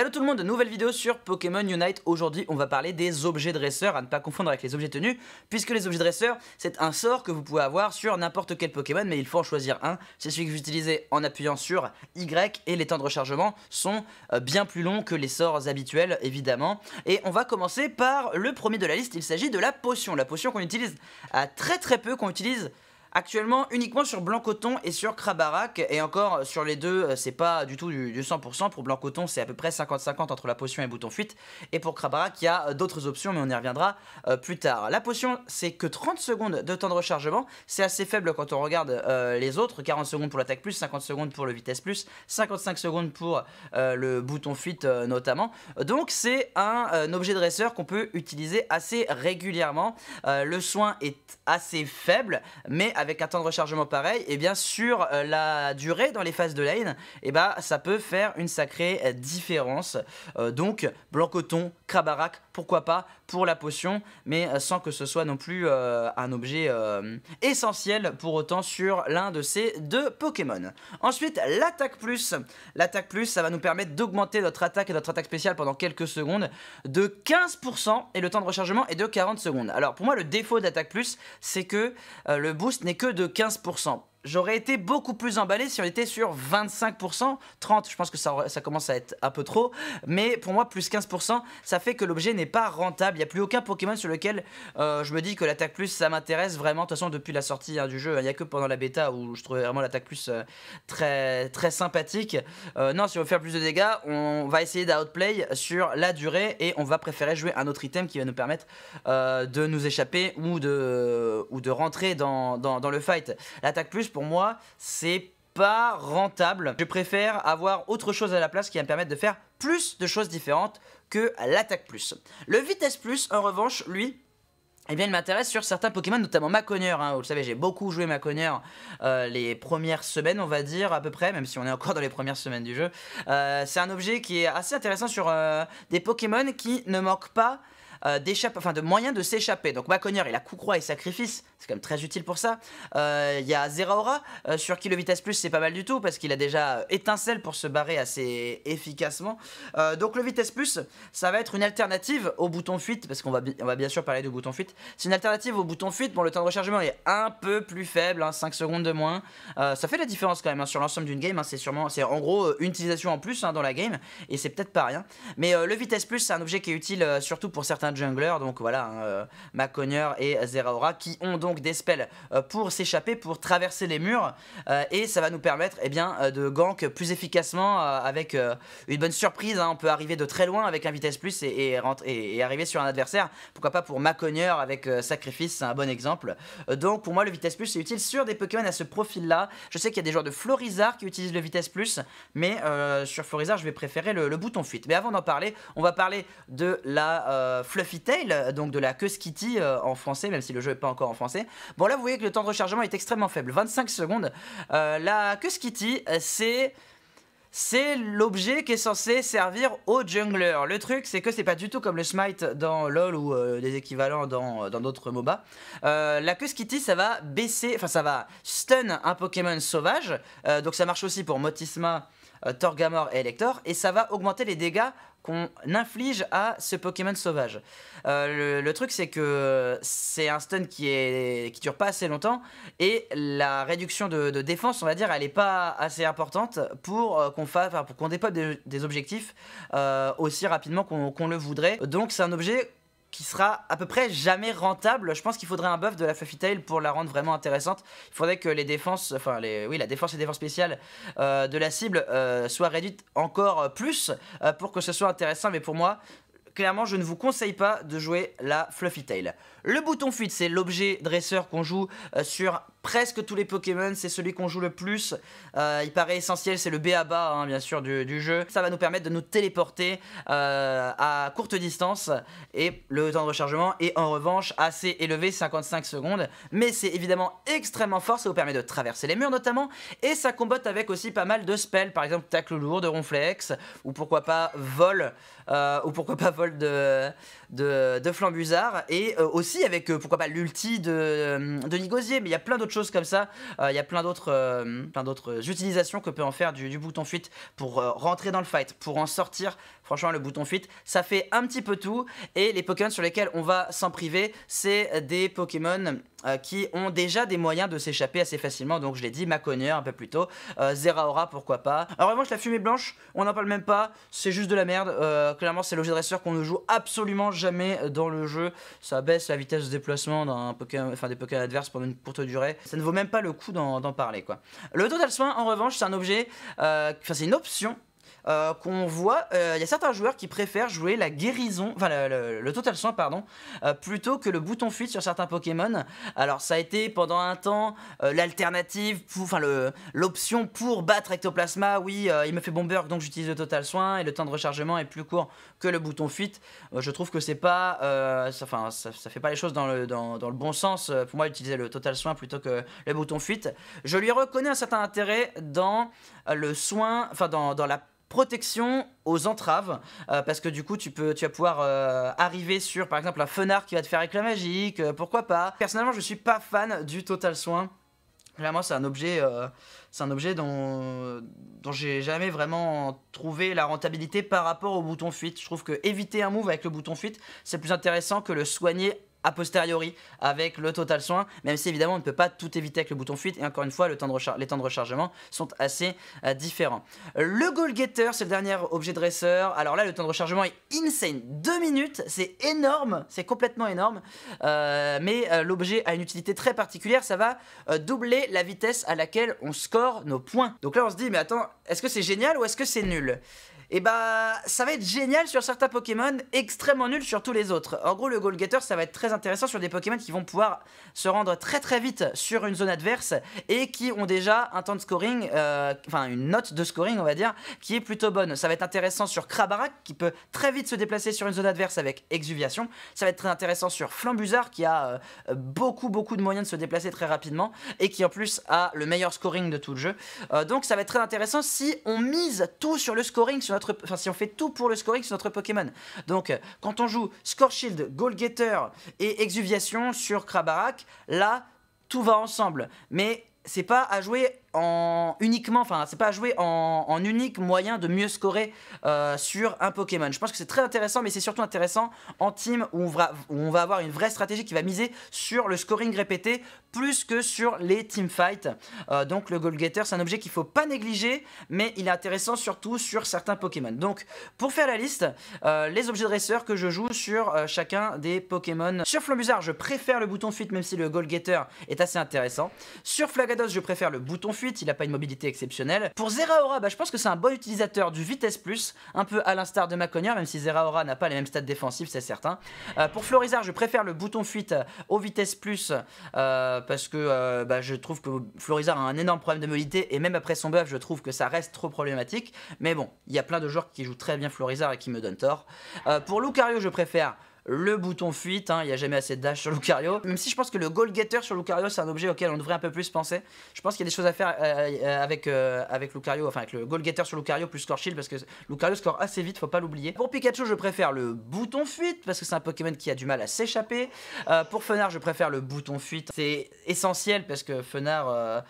Hello tout le monde, nouvelle vidéo sur Pokémon Unite. Aujourd'hui, on va parler des objets dresseurs, à ne pas confondre avec les objets tenus, puisque les objets dresseurs, c'est un sort que vous pouvez avoir sur n'importe quel Pokémon, mais il faut en choisir un. C'est celui que vous utilisez en appuyant sur Y, et les temps de rechargement sont euh, bien plus longs que les sorts habituels, évidemment. Et on va commencer par le premier de la liste, il s'agit de la potion. La potion qu'on utilise à très très peu, qu'on utilise Actuellement, uniquement sur Blanc Coton et sur Krabarak. Et encore, euh, sur les deux, euh, c'est pas du tout du, 100%. Pour Blanc Coton, c'est à peu près 50-50 entre la potion et le bouton fuite. Et pour Crabarak, il y a euh, d'autres options, mais on y reviendra plus tard. La potion, c'est que 30 secondes de temps de rechargement. C'est assez faible quand on regarde les autres. 40 secondes pour l'attaque plus, 50 secondes pour le vitesse plus, 55 secondes pour le bouton fuite notamment. Donc, c'est un, un, objet dresseur qu'on peut utiliser assez régulièrement. le soin est assez faible, mais avec un temps de rechargement pareil, et eh bien sur euh, la durée dans les phases de lane, et eh bah ben, ça peut faire une sacrée euh, différence. Euh, donc Blancoton, coton, pourquoi pas pour la potion, mais sans que ce soit non plus un objet essentiel pour autant sur l'un de ces deux Pokémon. Ensuite, l'attaque plus. L'attaque plus, ça va nous permettre d'augmenter notre attaque et notre attaque spéciale pendant quelques secondes de 15% et le temps de rechargement est de 40 secondes. Alors pour moi, le défaut d'attaque plus, c'est que le boost n'est que de 15%. J'aurais été beaucoup plus emballé si on était sur 25%, 30%, je pense que ça, commence à être un peu trop, mais pour moi, plus 15%, ça fait que l'objet n'est pas rentable. Il n'y a plus aucun Pokémon sur lequel euh, je me dis que l'attaque plus, ça m'intéresse vraiment. De toute façon, depuis la sortie hein, du jeu, il n'y a que pendant la bêta où je trouvais vraiment l'attaque plus euh, très, très sympathique. Euh, non, si on veut faire plus de dégâts, on va essayer d'outplay sur la durée et on va préférer jouer un autre item qui va nous permettre de nous échapper ou de, ou de rentrer dans, dans, dans le fight. L'attaque plus, pour moi, c'est pas rentable. Je préfère avoir autre chose à la place qui va me permettre de faire plus de choses différentes que l'attaque plus. Le vitesse plus, en revanche, lui, et eh bien, il m'intéresse sur certains Pokémon, notamment ma hein. Vous le savez, j'ai beaucoup joué ma euh, les premières semaines, on va dire, à peu près, même si on est encore dans les premières semaines du jeu. Euh, c'est un objet qui est assez intéressant sur euh, des Pokémon qui ne manquent pas euh, d'échapper, enfin, de moyens de s'échapper. Donc Baconnier, il a coup croix et sacrifice, c'est quand même très utile pour ça. Euh, il y a Zeraora, euh, sur qui le vitesse plus c'est pas mal du tout, parce qu'il a déjà étincelle pour se barrer assez efficacement. donc le vitesse plus, ça va être une alternative au bouton fuite, parce qu'on va, on va bien sûr parler du bouton fuite. C'est une alternative au bouton fuite, bon le temps de rechargement est un peu plus faible, 5 hein, secondes de moins. ça fait la différence quand même hein, sur l'ensemble d'une game, hein. c'est sûrement, c'est en gros une utilisation en plus dans la game, et c'est peut-être pas rien. Mais le vitesse plus, c'est un objet qui est utile surtout pour certains jungler donc voilà, hein, euh, Macogneur et Zeraora, qui ont donc des spells euh, pour s'échapper, pour traverser les murs, euh, et ça va nous permettre et eh bien, de gank plus efficacement avec une bonne surprise. Hein. on peut arriver de très loin avec un vitesse plus et, et, et, arriver sur un adversaire. Pourquoi pas pour Macogneur avec Sacrifice, c'est un bon exemple. donc pour moi, le vitesse plus est utile sur des Pokémon à ce profil-là. Je sais qu'il y a des joueurs de Florizard qui utilisent le vitesse plus, mais sur Florizard, je vais préférer le, bouton fuite. Mais avant d'en parler, on va parler de la euh, Fluffy Tail, euh, donc de la queue euh, en français, même si le jeu est pas encore en français. Bon, là, vous voyez que le temps de rechargement est extrêmement faible, 25 secondes. Euh, la queue c'est c'est l'objet qui est censé servir au jungler. Le truc, c'est que c'est pas du tout comme le smite dans LoL ou des équivalents dans d'autres MOBA. la queue ça va baisser, enfin ça va stun un Pokémon sauvage. donc ça marche aussi pour Motisma euh, Torgamor et Elector, et ça va augmenter les dégâts qu'on inflige à ce Pokémon sauvage. Euh, le, truc c'est que euh, c'est un stun qui, est, qui dure pas assez longtemps et la réduction de, défense on va dire elle n'est pas assez importante pour qu'on fasse, pour qu'on des, des objectifs aussi rapidement qu'on le voudrait. Donc c'est un objet qui sera à peu près jamais rentable. Je pense qu'il faudrait un buff de la Fluffy Tail pour la rendre vraiment intéressante. Il faudrait que les défenses, enfin les, oui, la défense et défense spéciale euh, de la cible soit euh, soient réduites encore plus euh, pour que ce soit intéressant. Mais pour moi, clairement, je ne vous conseille pas de jouer la Fluffy Tail. Le bouton fuite, c'est l'objet dresseur qu'on joue sur presque tous les Pokémon, c'est celui qu'on joue le plus. Euh, il paraît essentiel, c'est le BABA hein, bien sûr du, jeu. Ça va nous permettre de nous téléporter euh, à courte distance et le temps de rechargement est en revanche assez élevé, 55 secondes. Mais c'est évidemment extrêmement fort, ça vous permet de traverser les murs notamment et ça combatte avec aussi pas mal de spells, par exemple tacle lourd de Ronflex ou pourquoi pas vol euh, ou pourquoi pas vol de, de, Flambuzard et aussi avec pourquoi pas l'ulti de, de Nigosier, mais il y a plein d'autres choses comme ça. Euh, il y a plein d'autres, euh, plein d'autres utilisations que peut en faire du bouton fuite pour euh, rentrer dans le fight, pour en sortir Franchement, le bouton fuite, ça fait un petit peu tout. Et les Pokémon sur lesquels on va s'en priver, c'est des Pokémon euh, qui ont déjà des moyens de s'échapper assez facilement. Donc je l'ai dit, Macogneur un peu plus tôt, euh, Zeraora pourquoi pas. En revanche, la fumée blanche, on n'en parle même pas, c'est juste de la merde. Euh, clairement, c'est l'objet dresseur qu'on ne joue absolument jamais dans le jeu. Ça baisse la vitesse de déplacement d'un Pokémon, enfin, des Pokémon adverses pendant une courte durée. Ça ne vaut même pas le coup d'en parler quoi. Le total soin, en revanche, c'est un objet, enfin c'est une option euh, qu'on voit, euh, il y a certains joueurs qui préfèrent jouer la guérison, enfin le, total soin, pardon, euh, plutôt que le bouton fuite sur certains Pokémon. Alors ça a été pendant un temps l'alternative, enfin l'option pour battre Ectoplasma, oui, il me fait bomber donc j'utilise le total soin, et le temps de rechargement est plus court que le bouton fuite. je trouve que c'est pas, enfin ça, ça, fait pas les choses dans le, dans, le bon sens, pour moi utiliser le total soin plutôt que le bouton fuite. Je lui reconnais un certain intérêt dans le soin, enfin dans la protection aux entraves euh, parce que du coup tu peux tu vas pouvoir euh, arriver sur par exemple un fenard qui va te faire éclat magique euh, pourquoi pas personnellement je suis pas fan du total soin Clairement c'est un objet c'est un objet dont dont j'ai jamais vraiment trouvé la rentabilité par rapport au bouton fuite je trouve que éviter un move avec le bouton fuite c'est plus intéressant que le soigner a posteriori avec le total soin, même si évidemment on ne peut pas tout éviter avec le bouton fuite, et encore une fois le temps de les temps de rechargement sont assez euh, différents. Le goal getter, c'est le dernier objet dresseur, alors là le temps de rechargement est insane, 2 minutes, c'est énorme, c'est complètement énorme, euh, mais euh, l'objet a une utilité très particulière, ça va doubler la vitesse à laquelle on score nos points. Donc là on se dit mais attends, est-ce que c'est génial ou est-ce que c'est nul et eh bah ben, ça va être génial sur certains Pokémon, extrêmement nul sur tous les autres. En gros, le Goal Getter, ça va être très intéressant sur des Pokémon qui vont pouvoir se rendre très très vite sur une zone adverse et qui ont déjà un temps de scoring, euh, enfin une note de scoring, on va dire, qui est plutôt bonne. Ça va être intéressant sur Krabarak qui peut très vite se déplacer sur une zone adverse avec Exuviation. Ça va être très intéressant sur Flambuzard qui a euh, beaucoup beaucoup de moyens de se déplacer très rapidement et qui en plus a le meilleur scoring de tout le jeu. Euh, donc ça va être très intéressant si on mise tout sur le scoring sur si on fait tout pour le scoring, c'est notre Pokémon. Donc quand on joue Score Shield, Goal Getter et Exuviation sur Krabarak, là tout va ensemble. Mais c'est pas à jouer en uniquement, enfin c'est pas à en, en, unique moyen de mieux scorer euh, sur un Pokémon. Je pense que c'est très intéressant, mais c'est surtout intéressant en team où on, va, avoir une vraie stratégie qui va miser sur le scoring répété plus que sur les team Euh, donc le goal getter c'est un objet qu'il faut pas négliger, mais il est intéressant surtout sur certains Pokémon. Donc pour faire la liste, euh, les objets dresseurs que je joue sur euh, chacun des Pokémon. Sur Flambuzard je préfère le bouton fuite même si le goal getter est assez intéressant. Sur Flagados je préfère le bouton il n'a pas une mobilité exceptionnelle. Pour Zeraora, bah, je pense que c'est un bon utilisateur du vitesse plus, un peu à l'instar de Maconia, même si Zeraora n'a pas les mêmes stats défensifs, c'est certain. Euh, pour Florizard, je préfère le bouton fuite au vitesse plus, euh, parce que euh, bah, je trouve que Florizard a un énorme problème de mobilité, et même après son buff, je trouve que ça reste trop problématique. Mais bon, il y a plein de joueurs qui jouent très bien Florizard et qui me donnent tort. pour Lucario, je préfère le bouton fuite, hein, il n'y a jamais assez de dash sur Lucario. Même si je pense que le goal getter sur Lucario, c'est un objet auquel on devrait un peu plus penser. Je pense qu'il y a des choses à faire euh, euh, avec, euh, avec Lucario, enfin avec le goal getter sur Lucario plus score shield, parce que Lucario score assez vite, faut pas l'oublier. Pour Pikachu, je préfère le bouton fuite, parce que c'est un Pokémon qui a du mal à s'échapper. pour Fenard, je préfère le bouton fuite. C'est essentiel, parce que Fenard...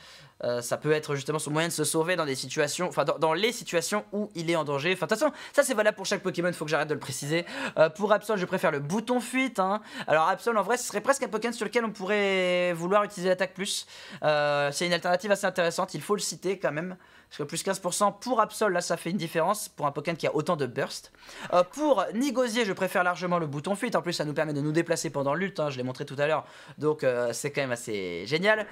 Euh, ça peut être justement son moyen de se sauver dans des situations, enfin dans, les situations où il est en danger. Enfin, de toute façon, ça c'est valable pour chaque Pokémon, faut que j'arrête de le préciser. Euh, pour Absol, je préfère le bouton fuite. Hein. Alors, Absol, en vrai, ce serait presque un Pokémon sur lequel on pourrait vouloir utiliser l'attaque plus. Euh, c'est une alternative assez intéressante, il faut le citer quand même. Parce que plus 15% pour Absol, là ça fait une différence pour un Pokémon qui a autant de burst. pour Nigosier, je préfère largement le bouton fuite. En plus, ça nous permet de nous déplacer pendant l'ult, hein, je l'ai montré tout à l'heure. Donc, c'est quand même assez génial.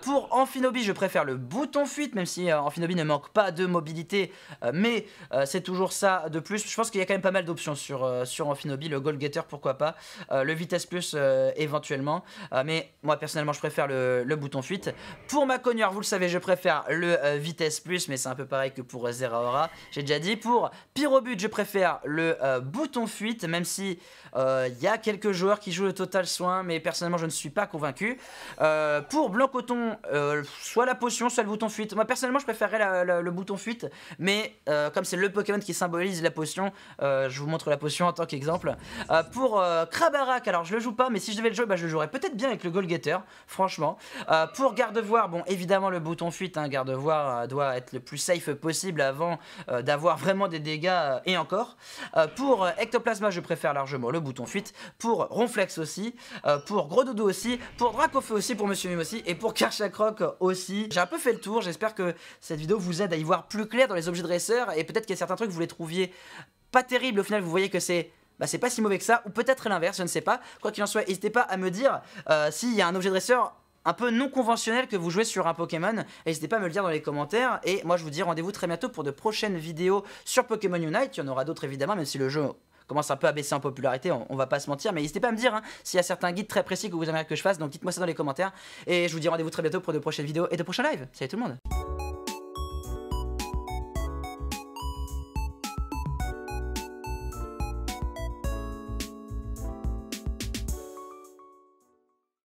pour Amphinobi, je préfère faire le bouton fuite, même si Amphinobi euh, ne manque pas de mobilité, euh, mais euh, c'est toujours ça de plus. Je pense qu'il y a quand même pas mal d'options sur, sur Amphinobi, le Gold getter pourquoi pas, le vitesse plus éventuellement, mais moi personnellement je préfère le, bouton fuite. Pour ma vous le savez, je préfère le vitesse plus, mais c'est un peu pareil que pour Zeraora, j'ai déjà dit. Pour Pyrobut, je préfère le bouton fuite, même si il y a quelques joueurs qui jouent le total soin, mais personnellement je ne suis pas convaincu. pour Blanc Coton, soit la potion, soit le bouton fuite. Moi personnellement, je préférerais le bouton fuite, mais euh, comme c'est le Pokémon qui symbolise la potion, euh, je vous montre la potion en tant qu'exemple. Euh, pour Krabarak, alors je le joue pas, mais si je devais le jouer, bah, je le jouerais peut-être bien avec le Golgetter, franchement. pour Gardevoir, bon évidemment le bouton fuite, hein, Gardevoir doit être le plus safe possible avant d'avoir vraiment des dégâts et encore. pour Ectoplasma, je préfère largement le bouton fuite. Pour Ronflex aussi, pour Gros Dodo aussi, pour Dracofeu aussi, pour Monsieur Mim aussi, et pour Karchakrok aussi. J'ai un peu fait le tour, j'espère que cette vidéo vous aide à y voir plus clair dans les objets dresseurs et peut-être qu'il y a certains trucs que vous les trouviez pas terribles au final, vous voyez que c'est bah, c'est pas si mauvais que ça, ou peut-être l'inverse, je ne sais pas. Quoi qu'il en soit, n'hésitez pas à me dire euh, s'il y a un objet dresseur un peu non conventionnel que vous jouez sur un Pokémon, n'hésitez pas à me le dire dans les commentaires, et moi je vous dis rendez-vous très bientôt pour de prochaines vidéos sur Pokémon Unite, il y en aura d'autres évidemment, même si le jeu commence un peu à baisser en popularité, on, va pas se mentir. Mais n'hésitez pas à me dire hein, s'il y a certains guides très précis que vous aimeriez que je fasse. Donc dites-moi ça dans les commentaires. Et je vous dis rendez-vous très bientôt pour de prochaines vidéos et de prochains lives. Salut tout le monde